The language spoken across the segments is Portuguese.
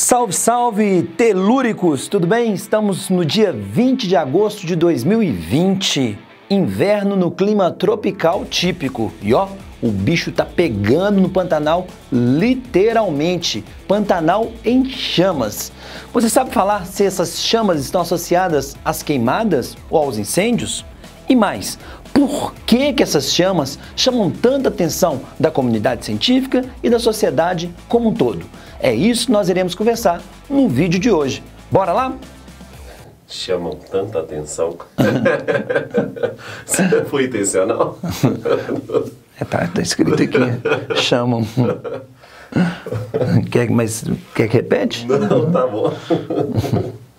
Salve, salve, telúricos! Tudo bem? Estamos no dia 20 de agosto de 2020. Inverno no clima tropical típico. E ó, o bicho tá pegando no Pantanal literalmente. Pantanal em chamas. Você sabe falar se essas chamas estão associadas às queimadas ou aos incêndios? E mais, por que, que essas chamas chamam tanta atenção da comunidade científica e da sociedade como um todo. É isso que nós iremos conversar no vídeo de hoje. Bora lá? chamam tanta atenção. Você foi intencional? É, tá, tá, escrito aqui. Chamam. Quer, mas quer que repete? Não, tá bom.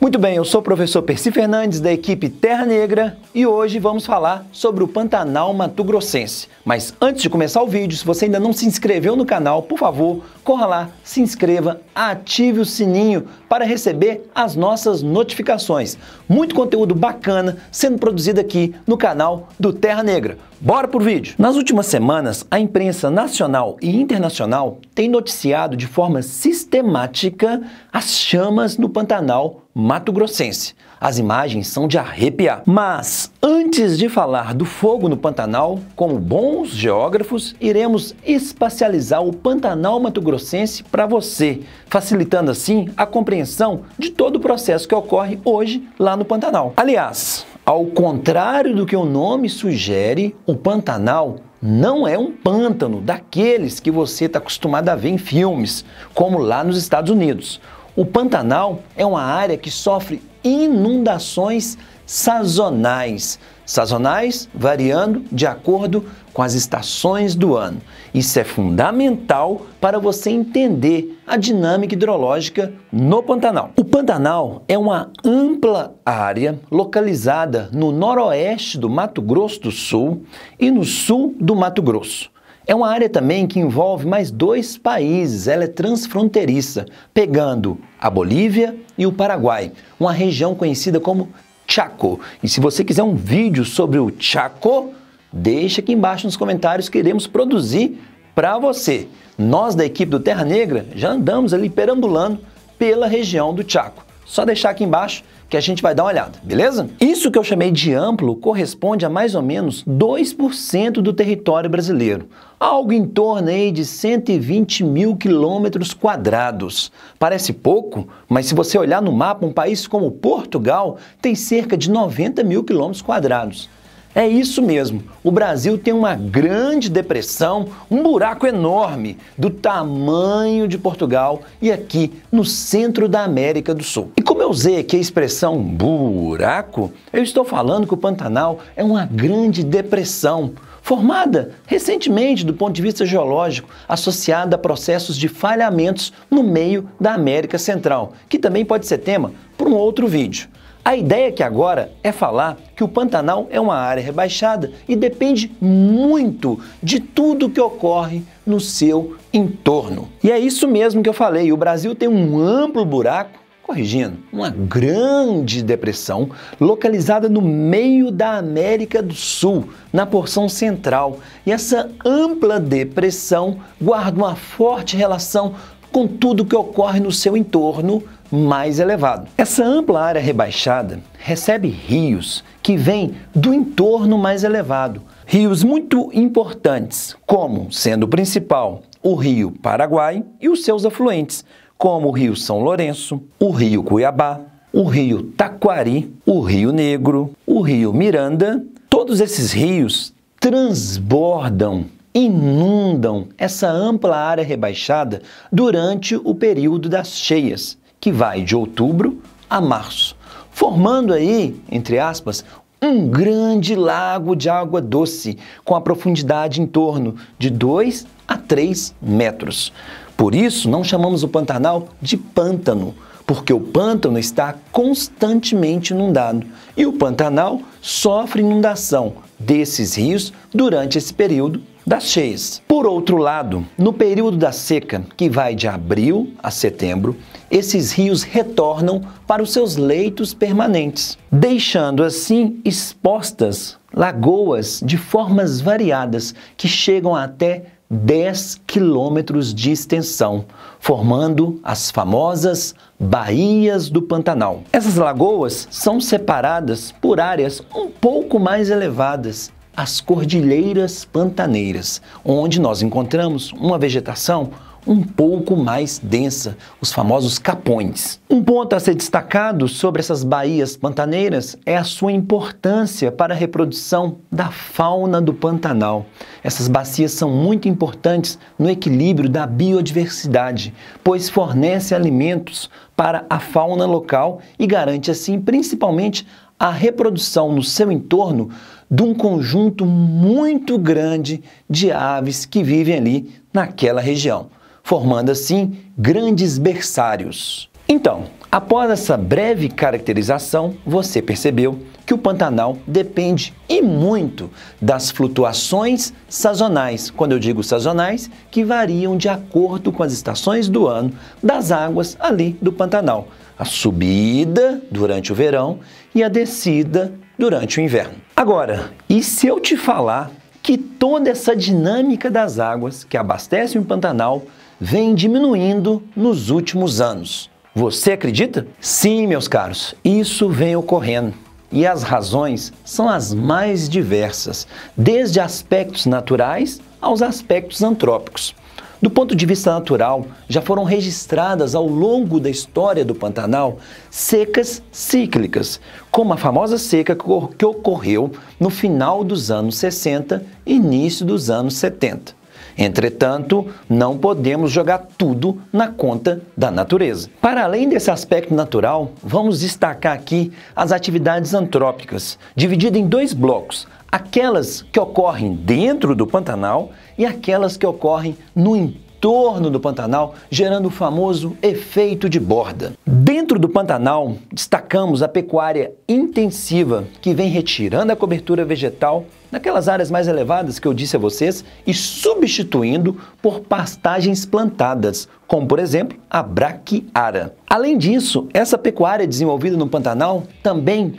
Muito bem, eu sou o professor Percy Fernandes, da equipe Terra Negra, e hoje vamos falar sobre o Pantanal Mato Grossense. Mas antes de começar o vídeo, se você ainda não se inscreveu no canal, por favor, corra lá, se inscreva, ative o sininho para receber as nossas notificações. Muito conteúdo bacana sendo produzido aqui no canal do Terra Negra. Bora pro vídeo! Nas últimas semanas, a imprensa nacional e internacional tem noticiado de forma sistemática as chamas no Pantanal Mato Grossense. As imagens são de arrepiar. Mas mas antes de falar do fogo no Pantanal, como bons geógrafos, iremos espacializar o Pantanal Mato Grossense para você, facilitando assim a compreensão de todo o processo que ocorre hoje lá no Pantanal. Aliás, ao contrário do que o nome sugere, o Pantanal não é um pântano daqueles que você está acostumado a ver em filmes, como lá nos Estados Unidos. O Pantanal é uma área que sofre inundações sazonais. Sazonais variando de acordo com as estações do ano. Isso é fundamental para você entender a dinâmica hidrológica no Pantanal. O Pantanal é uma ampla área localizada no noroeste do Mato Grosso do Sul e no sul do Mato Grosso. É uma área também que envolve mais dois países, ela é transfronteiriça, pegando a Bolívia e o Paraguai, uma região conhecida como Chaco. E se você quiser um vídeo sobre o Chaco, deixa aqui embaixo nos comentários que iremos produzir para você. Nós da equipe do Terra Negra já andamos ali perambulando pela região do Chaco. Só deixar aqui embaixo que a gente vai dar uma olhada, beleza? Isso que eu chamei de amplo corresponde a mais ou menos 2% do território brasileiro, algo em torno aí de 120 mil quilômetros quadrados. Parece pouco, mas se você olhar no mapa, um país como Portugal tem cerca de 90 mil quilômetros quadrados. É isso mesmo. O Brasil tem uma grande depressão, um buraco enorme do tamanho de Portugal e aqui no centro da América do Sul. E como eu usei aqui a expressão buraco, eu estou falando que o Pantanal é uma grande depressão. Formada recentemente do ponto de vista geológico, associada a processos de falhamentos no meio da América Central, que também pode ser tema para um outro vídeo. A ideia aqui agora é falar que o Pantanal é uma área rebaixada e depende muito de tudo que ocorre no seu entorno. E é isso mesmo que eu falei, o Brasil tem um amplo buraco corrigindo, uma grande depressão localizada no meio da América do Sul, na porção central. E essa ampla depressão guarda uma forte relação com tudo que ocorre no seu entorno mais elevado. Essa ampla área rebaixada recebe rios que vêm do entorno mais elevado. Rios muito importantes, como sendo o principal o Rio Paraguai e os seus afluentes, como o Rio São Lourenço, o Rio Cuiabá, o Rio Taquari, o Rio Negro, o Rio Miranda. Todos esses rios transbordam inundam essa ampla área rebaixada durante o período das cheias, que vai de outubro a março, formando aí, entre aspas, um grande lago de água doce, com a profundidade em torno de 2 a 3 metros. Por isso, não chamamos o Pantanal de pântano, porque o pântano está constantemente inundado e o Pantanal sofre inundação desses rios durante esse período das cheias. Por outro lado, no período da seca, que vai de abril a setembro, esses rios retornam para os seus leitos permanentes, deixando assim expostas lagoas de formas variadas que chegam até 10 quilômetros de extensão, formando as famosas Baías do Pantanal. Essas lagoas são separadas por áreas um pouco mais elevadas as cordilheiras pantaneiras, onde nós encontramos uma vegetação um pouco mais densa, os famosos capões. Um ponto a ser destacado sobre essas baías pantaneiras é a sua importância para a reprodução da fauna do Pantanal. Essas bacias são muito importantes no equilíbrio da biodiversidade, pois fornecem alimentos para a fauna local e garante assim principalmente a reprodução no seu entorno de um conjunto muito grande de aves que vivem ali naquela região, formando assim grandes berçários. Então, Após essa breve caracterização, você percebeu que o Pantanal depende e muito das flutuações sazonais. Quando eu digo sazonais, que variam de acordo com as estações do ano das águas ali do Pantanal. A subida durante o verão e a descida durante o inverno. Agora, e se eu te falar que toda essa dinâmica das águas que abastecem o Pantanal vem diminuindo nos últimos anos? Você acredita? Sim, meus caros, isso vem ocorrendo. E as razões são as mais diversas, desde aspectos naturais aos aspectos antrópicos. Do ponto de vista natural, já foram registradas ao longo da história do Pantanal secas cíclicas, como a famosa seca que ocorreu no final dos anos 60 e início dos anos 70. Entretanto, não podemos jogar tudo na conta da natureza. Para além desse aspecto natural, vamos destacar aqui as atividades antrópicas, divididas em dois blocos: aquelas que ocorrem dentro do Pantanal e aquelas que ocorrem no entorno torno do Pantanal, gerando o famoso efeito de borda. Dentro do Pantanal, destacamos a pecuária intensiva, que vem retirando a cobertura vegetal naquelas áreas mais elevadas que eu disse a vocês e substituindo por pastagens plantadas, como por exemplo a braquiara. Além disso, essa pecuária desenvolvida no Pantanal também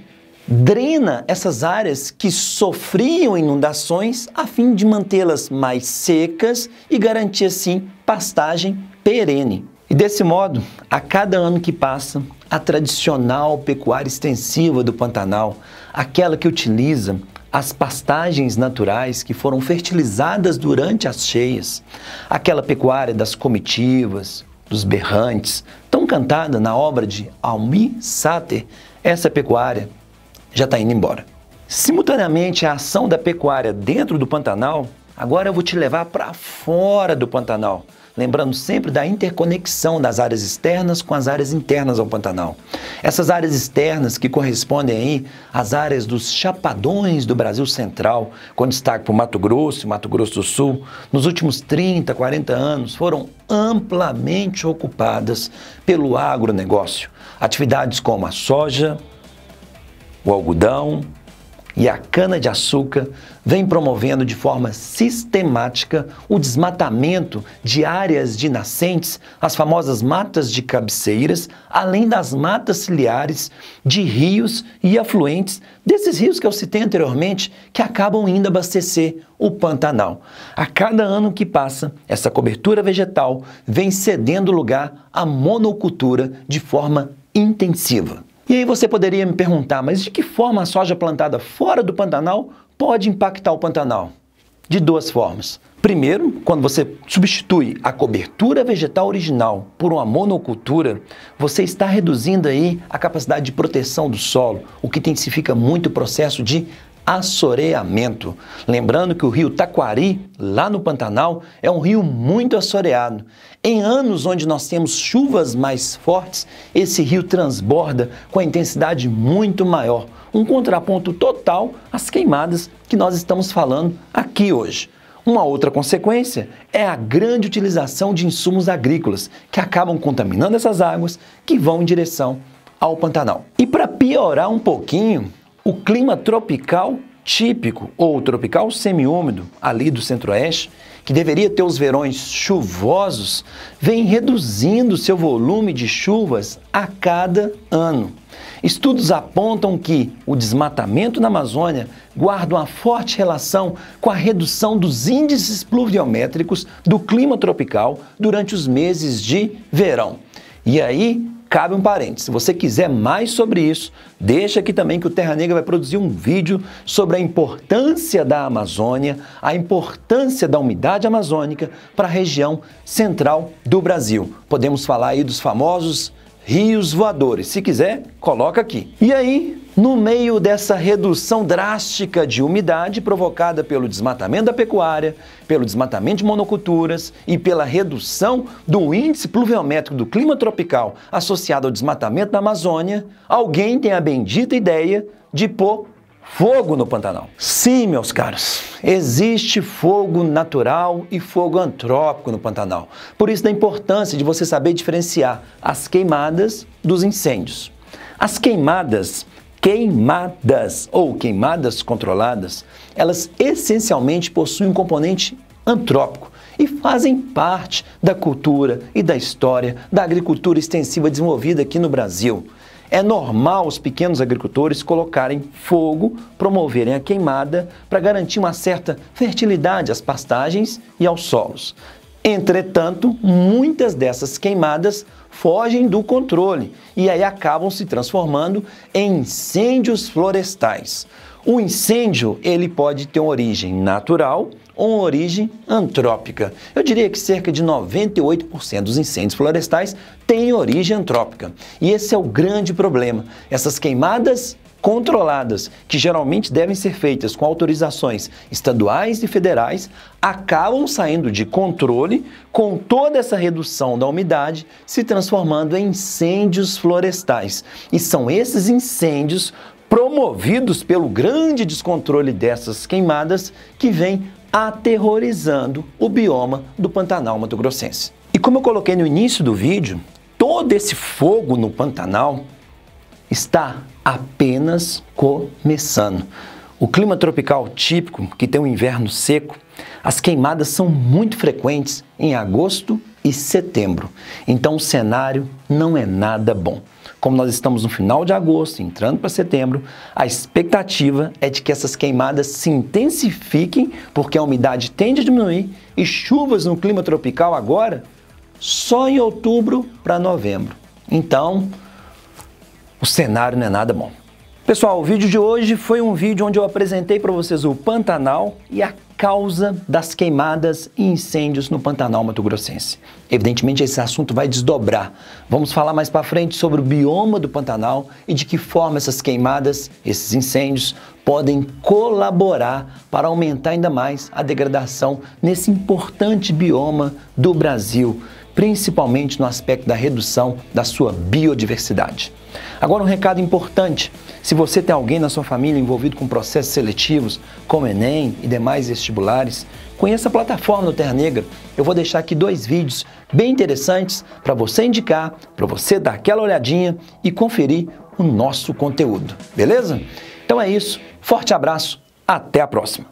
drena essas áreas que sofriam inundações a fim de mantê-las mais secas e garantir assim pastagem perene. E desse modo, a cada ano que passa, a tradicional pecuária extensiva do Pantanal, aquela que utiliza as pastagens naturais que foram fertilizadas durante as cheias, aquela pecuária das comitivas, dos berrantes, tão cantada na obra de Almi Sater, essa pecuária já está indo embora. Simultaneamente à ação da pecuária dentro do Pantanal, agora eu vou te levar para fora do Pantanal, lembrando sempre da interconexão das áreas externas com as áreas internas ao Pantanal. Essas áreas externas que correspondem aí às áreas dos chapadões do Brasil Central, com destaque para o Mato Grosso e Mato Grosso do Sul, nos últimos 30, 40 anos foram amplamente ocupadas pelo agronegócio. Atividades como a soja, o algodão, e a cana-de-açúcar vem promovendo de forma sistemática o desmatamento de áreas de nascentes, as famosas matas de cabeceiras, além das matas ciliares de rios e afluentes, desses rios que eu citei anteriormente, que acabam indo abastecer o Pantanal. A cada ano que passa, essa cobertura vegetal vem cedendo lugar à monocultura de forma intensiva. E aí você poderia me perguntar, mas de que forma a soja plantada fora do Pantanal pode impactar o Pantanal? De duas formas. Primeiro, quando você substitui a cobertura vegetal original por uma monocultura, você está reduzindo aí a capacidade de proteção do solo, o que intensifica muito o processo de assoreamento. Lembrando que o rio Taquari, lá no Pantanal, é um rio muito assoreado. Em anos onde nós temos chuvas mais fortes, esse rio transborda com a intensidade muito maior. Um contraponto total às queimadas que nós estamos falando aqui hoje. Uma outra consequência é a grande utilização de insumos agrícolas, que acabam contaminando essas águas que vão em direção ao Pantanal. E para piorar um pouquinho, o clima tropical típico ou tropical semiúmido ali do centro-oeste, que deveria ter os verões chuvosos, vem reduzindo seu volume de chuvas a cada ano. Estudos apontam que o desmatamento na Amazônia guarda uma forte relação com a redução dos índices pluviométricos do clima tropical durante os meses de verão. E aí, cabe um parênteses. Se você quiser mais sobre isso, deixa aqui também que o Terra Negra vai produzir um vídeo sobre a importância da Amazônia, a importância da umidade amazônica para a região central do Brasil. Podemos falar aí dos famosos rios voadores. Se quiser, coloca aqui. E aí, no meio dessa redução drástica de umidade provocada pelo desmatamento da pecuária, pelo desmatamento de monoculturas e pela redução do índice pluviométrico do clima tropical associado ao desmatamento da Amazônia, alguém tem a bendita ideia de pôr fogo no Pantanal. Sim, meus caros, existe fogo natural e fogo antrópico no Pantanal. Por isso, da importância de você saber diferenciar as queimadas dos incêndios. As queimadas queimadas ou queimadas controladas, elas essencialmente possuem um componente antrópico e fazem parte da cultura e da história da agricultura extensiva desenvolvida aqui no Brasil. É normal os pequenos agricultores colocarem fogo, promoverem a queimada para garantir uma certa fertilidade às pastagens e aos solos. Entretanto, muitas dessas queimadas fogem do controle e aí acabam se transformando em incêndios florestais. O incêndio ele pode ter uma origem natural ou uma origem antrópica. Eu diria que cerca de 98% dos incêndios florestais têm origem antrópica. E esse é o grande problema. Essas queimadas controladas, que geralmente devem ser feitas com autorizações estaduais e federais, acabam saindo de controle com toda essa redução da umidade se transformando em incêndios florestais. E são esses incêndios promovidos pelo grande descontrole dessas queimadas que vem aterrorizando o bioma do Pantanal Mato Grossense. E como eu coloquei no início do vídeo, todo esse fogo no Pantanal está apenas começando. O clima tropical típico, que tem um inverno seco, as queimadas são muito frequentes em agosto e setembro. Então o cenário não é nada bom. Como nós estamos no final de agosto, entrando para setembro, a expectativa é de que essas queimadas se intensifiquem, porque a umidade tende a diminuir e chuvas no clima tropical agora só em outubro para novembro. Então, o cenário não é nada bom. Pessoal, o vídeo de hoje foi um vídeo onde eu apresentei para vocês o Pantanal e a causa das queimadas e incêndios no Pantanal Mato Grossense. Evidentemente, esse assunto vai desdobrar. Vamos falar mais para frente sobre o bioma do Pantanal e de que forma essas queimadas, esses incêndios, podem colaborar para aumentar ainda mais a degradação nesse importante bioma do Brasil, principalmente no aspecto da redução da sua biodiversidade. Agora, um recado importante: se você tem alguém na sua família envolvido com processos seletivos, como Enem e demais vestibulares, conheça a plataforma do Terra Negra. Eu vou deixar aqui dois vídeos bem interessantes para você indicar, para você dar aquela olhadinha e conferir o nosso conteúdo, beleza? Então é isso, forte abraço, até a próxima!